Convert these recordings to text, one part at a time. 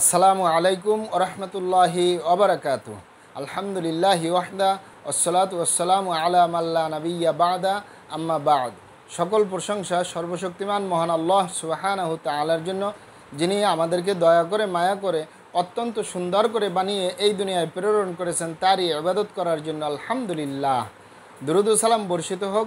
আসসালামু আলাইকুম ওরহমতুল্লাহি ওবরাকাত আলহামদুলিল্লাহি ওয়াহদা ওসলাত ওসালাম আলাম আল্লাহ নবিয়া বাদা আম্মা বাদ সকল প্রশংসা সর্বশক্তিমান মহান আল্লাহ সুবাহানাহ আল্লাহর জন্য যিনি আমাদেরকে দয়া করে মায়া করে অত্যন্ত সুন্দর করে বানিয়ে এই দুনিয়ায় প্রেরণ করেছেন তারই আবাদত করার জন্য আলহামদুলিল্লাহ দুরুদুসালাম বর্ষিত হোক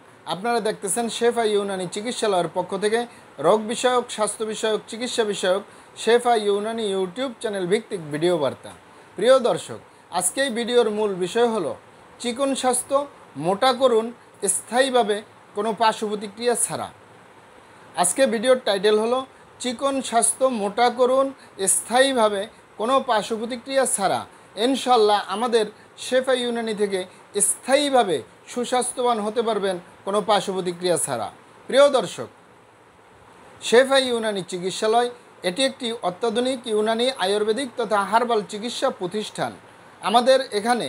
আপনারা দেখতেছেন শেফা ইউনানি চিকিৎসালয়ের পক্ষ থেকে রোগ বিষয়ক স্বাস্থ্য বিষয়ক চিকিৎসা বিষয়ক শেফা ইউনানি ইউটিউব চ্যানেল ভিত্তিক ভিডিও বার্তা প্রিয় দর্শক আজকে এই ভিডিওর মূল বিষয় হল চিকন স্বাস্থ্য মোটা করুন স্থায়ীভাবে কোনো পার্শ্ব প্রতিক্রিয়া ছাড়া আজকে ভিডিওর টাইটেল হলো চিকন স্বাস্থ্য মোটা করুন স্থায়ীভাবে কোনো পার্শ্ব প্রতিক্রিয়া ছাড়া ইনশাল্লাহ আমাদের শেফা ইউনানি থেকে স্থায়ীভাবে সুস্বাস্থ্যবান হতে পারবেন কোনো পার্শ্ব প্রতিক্রিয়া ছাড়া প্রিয় দর্শক শেফা ইউনানি চিকিৎসালয় এটি একটি অত্যাধুনিক ইউনানি আয়ুর্বেদিক তথা হার্বাল চিকিৎসা প্রতিষ্ঠান আমাদের এখানে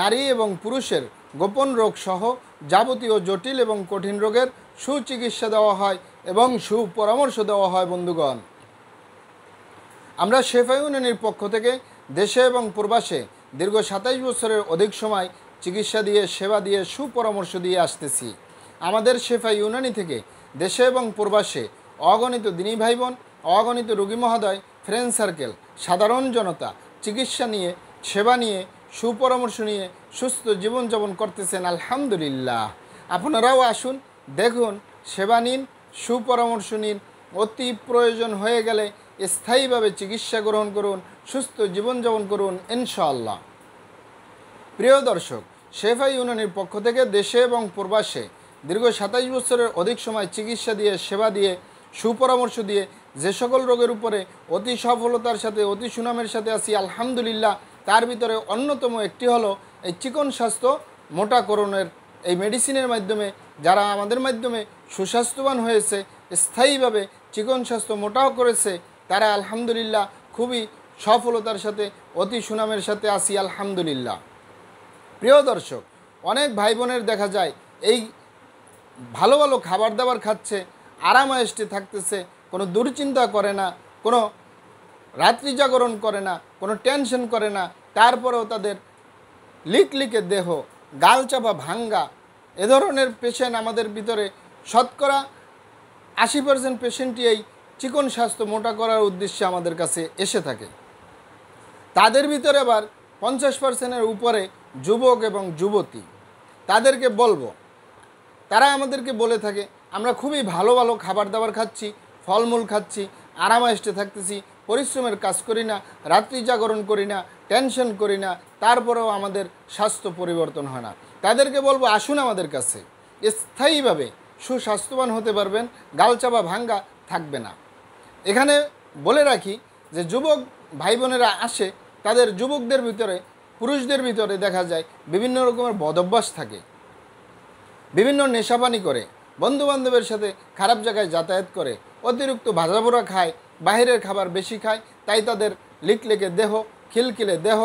নারী এবং পুরুষের গোপন রোগসহ যাবতীয় জটিল এবং কঠিন রোগের সুচিকিৎসা দেওয়া হয় এবং সুপরামর্শ দেওয়া হয় বন্ধুগণ আমরা শেফা ইউনানির পক্ষ থেকে দেশে এবং প্রবাসে দীর্ঘ সাতাইশ বছরের অধিক সময় চিকিৎসা দিয়ে সেবা দিয়ে সুপরামর্শ দিয়ে আসতেছি আমাদের শেফা ইউনানি থেকে দেশে এবং প্রবাসে অগণিত দিনী ভাই বোন অগণিত রুগী মহোদয় ফ্রেন্ড সার্কেল সাধারণ জনতা চিকিৎসা নিয়ে সেবা নিয়ে সুপরামর্শ নিয়ে সুস্থ জীবনযাপন করতেছেন আলহামদুলিল্লাহ আপনারাও আসুন দেখুন সেবা নিন সুপরামর্শ নিন অতি প্রয়োজন হয়ে গেলে স্থায়ীভাবে চিকিৎসা গ্রহণ করুন সুস্থ জীবনযাপন করুন ইনশাআল্লাহ প্রিয় দর্শক শেফাই ইউনানির পক্ষ থেকে দেশে এবং প্রবাসে দীর্ঘ সাতাইশ বছরের অধিক সময় চিকিৎসা দিয়ে সেবা দিয়ে সুপরামর্শ দিয়ে যে সকল রোগের উপরে অতি সফলতার সাথে অতি সুনামের সাথে আসি আলহামদুলিল্লাহ তার ভিতরে অন্যতম একটি হলো এই চিকন স্বাস্থ্য মোটাকরণের এই মেডিসিনের মাধ্যমে যারা আমাদের মাধ্যমে সুস্বাস্থ্যবান হয়েছে স্থায়ীভাবে চিকন স্বাস্থ্য মোটাও করেছে তারা আলহামদুলিল্লাহ খুবই সফলতার সাথে অতি সুনামের সাথে আসি আলহামদুলিল্লাহ প্রিয় দর্শক অনেক ভাই বোনের দেখা যায় এই ভালো ভালো খাবার দাবার খাচ্ছে আরামায়েষ্টে থাকতেছে কোনো দুর্চিন্তা করে না কোনো রাত্রি জাগরণ করে না কোনো টেনশন করে না তারপরেও তাদের লিকলিকে দেহ গালচাপা ভাঙ্গা এ ধরনের পেশেন্ট আমাদের ভিতরে শতকরা আশি পার্সেন্ট পেশেন্টই এই চিকন স্বাস্থ্য মোটা করার উদ্দেশ্যে আমাদের কাছে এসে থাকে তাদের ভিতরে আবার পঞ্চাশ পার্সেন্টের উপরে যুবক এবং যুবতী তাদেরকে বলবো তারা আমাদেরকে বলে থাকে আমরা খুবই ভালো ভালো খাবার দাবার খাচ্ছি ফলমূল খাচ্ছি আরামায়েষ্টে থাকতেছি পরিশ্রমের কাজ করি না রাত্রি জাগরণ করি না টেনশন করি না তারপরেও আমাদের স্বাস্থ্য পরিবর্তন হয় না তাদেরকে বলবো আসুন আমাদের কাছে স্থায়ীভাবে সুস্বাস্থ্যবান হতে পারবেন গালচাপা ভাঙ্গা থাকবে না এখানে বলে রাখি যে যুবক ভাই বোনেরা আসে তাদের যুবকদের ভিতরে পুরুষদের ভিতরে দেখা যায় বিভিন্ন রকমের বদভ্যাস থাকে বিভিন্ন নেশাপানি করে বন্ধুবান্ধবের সাথে খারাপ জায়গায় যাতায়াত করে অতিরিক্ত ভাজাভোরা খায় বাহিরের খাবার বেশি খায় তাই তাদের লিকলেকে দেহ খিলখিলে দেহ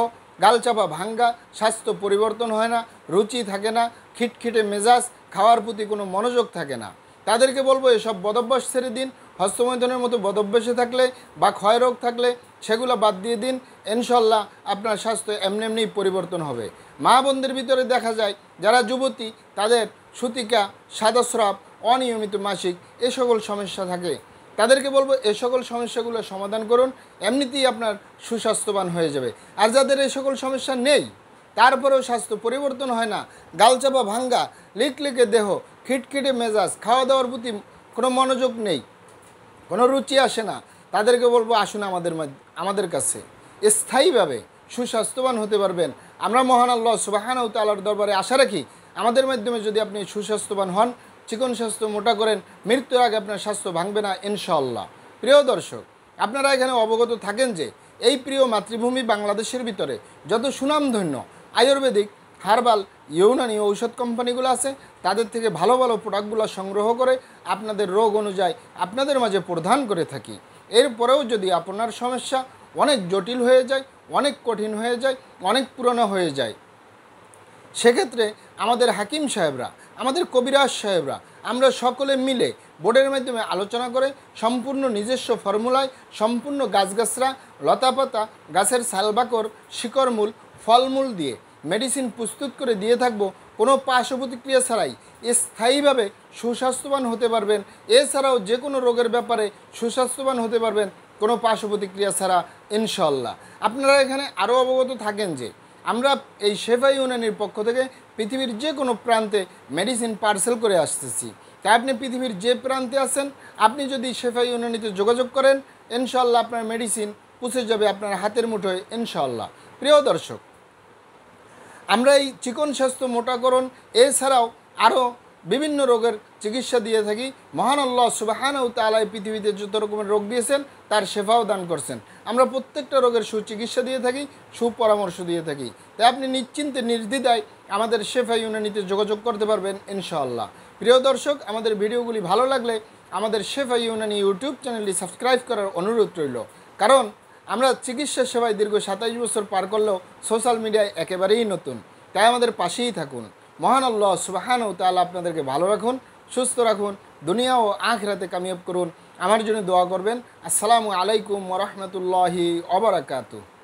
গালচাপা ভাঙ্গা স্বাস্থ্য পরিবর্তন হয় না রুচি থাকে না খিটখিটে মেজাজ খাওয়ার প্রতি কোনো মনোযোগ থাকে না তাদেরকে বলবো এসব বদভ্যাস ছেড়ে দিন হস্তমৈধনের মতো বদভ্যাসে থাকলে বা ক্ষয়রোগ থাকলে সেগুলো বাদ দিয়ে দিন ইনশাল্লাহ আপনার স্বাস্থ্য এমনি এমনি পরিবর্তন হবে মা বোনদের ভিতরে দেখা যায় যারা যুবতী তাদের সুতিকা সাদাস্রাব অনিয়মিত মাসিক এ সকল সমস্যা থাকে তাদেরকে বলবো এ সকল সমস্যাগুলো সমাধান করুন এমনিতেই আপনার সুস্বাস্থ্যবান হয়ে যাবে আর যাদের এই সকল সমস্যা নেই তারপরেও স্বাস্থ্য পরিবর্তন হয় না গালচাপা ভাঙ্গা লিকলিকে দেহ খিটখিটে মেজাজ খাওয়া দাওয়ার প্রতি কোনো মনোযোগ নেই কোনো রুচি আসে না তাদেরকে বলবো আসুন আমাদের আমাদের কাছে স্থায়ীভাবে সুস্বাস্থ্যবান হতে পারবেন আমরা মহান আল্লাহ ও তালার দরবারে আশা রাখি আমাদের মাধ্যমে যদি আপনি সুস্বাস্থ্যবান হন চিকন স্বাস্থ্য মোটা করেন মৃত্যুর আগে আপনার স্বাস্থ্য ভাঙবে না ইনশাল্লাহ প্রিয় দর্শক আপনারা এখানে অবগত থাকেন যে এই প্রিয় মাতৃভূমি বাংলাদেশের ভিতরে যত সুনামধন্য আয়ুর্বেদিক হার্বাল ইউনানি ঔষধ কোম্পানিগুলো আছে তাদের থেকে ভালো ভালো প্রোডাক্টগুলো সংগ্রহ করে আপনাদের রোগ অনুযায়ী আপনাদের মাঝে প্রধান করে থাকি এরপরেও যদি আপনার সমস্যা অনেক জটিল হয়ে যায় অনেক কঠিন হয়ে যায় অনেক পুরনো হয়ে যায় সেক্ষেত্রে আমাদের হাকিম সাহেবরা আমাদের কবিরাজ সাহেবরা আমরা সকলে মিলে বোর্ডের মাধ্যমে আলোচনা করে সম্পূর্ণ নিজস্ব ফর্মুলায় সম্পূর্ণ গাছগাছরা লতাপাতা গাছের সালবাকর শিকড়মূল ফলমূল দিয়ে মেডিসিন প্রস্তুত করে দিয়ে থাকবো কোনো পার্শ্ব প্রতিক্রিয়া ছাড়াই স্থায়ীভাবে সুস্বাস্থ্যবান হতে পারবেন এছাড়াও যে কোনো রোগের ব্যাপারে সুস্বাস্থ্যবান হতে পারবেন কোনো পার্শ্ব প্রতিক্রিয়া ছাড়া ইনশাল্লাহ আপনারা এখানে আরও অবগত থাকেন যে আমরা এই সেবা ইউনানির পক্ষ থেকে পৃথিবীর যে কোনো প্রান্তে মেডিসিন পার্সেল করে আসতেছি তাই আপনি পৃথিবীর যে প্রান্তে আছেন আপনি যদি সেফাই ইউনানিতে যোগাযোগ করেন ইনশাল্লাহ আপনার মেডিসিন পুষে যাবে আপনার হাতের মুঠোয় ইনশাল্লাহ প্রিয় দর্শক আমরা এই চিকন স্বাস্থ্য মোটাকরণ এছাড়াও আরও বিভিন্ন রোগের চিকিৎসা দিয়ে থাকি মহান আল্লাহ সুবাহানাউ তালাই পৃথিবীতে যত রকমের রোগ দিয়েছেন তার সেবাও দান করছেন আমরা প্রত্যেকটা রোগের সুচিকিৎসা দিয়ে থাকি সুপরামর্শ দিয়ে থাকি তাই আপনি নিশ্চিন্তে নির্দ্বিধায় আমাদের শেফা ইউনানিতে যোগাযোগ করতে পারবেন ইনশাআল্লাহ প্রিয় দর্শক আমাদের ভিডিওগুলি ভালো লাগলে আমাদের শেফা ইউনানি ইউটিউব চ্যানেলটি সাবস্ক্রাইব করার অনুরোধ রইল কারণ আমরা চিকিৎসা সেবায় দীর্ঘ সাতাইশ বছর পার করলেও সোশ্যাল মিডিয়ায় একেবারেই নতুন তাই আমাদের পাশেই থাকুন মহান আল্লাহ সুবাহান ও তাল্লাহ আপনাদেরকে ভালো রাখুন সুস্থ রাখুন দুনিয়া ও আখরাতে কামিয়াব করুন আমার জন্য দোয়া করবেন আসসালামু আলাইকুম ওরহমতুল্লাহি অবরাকাতু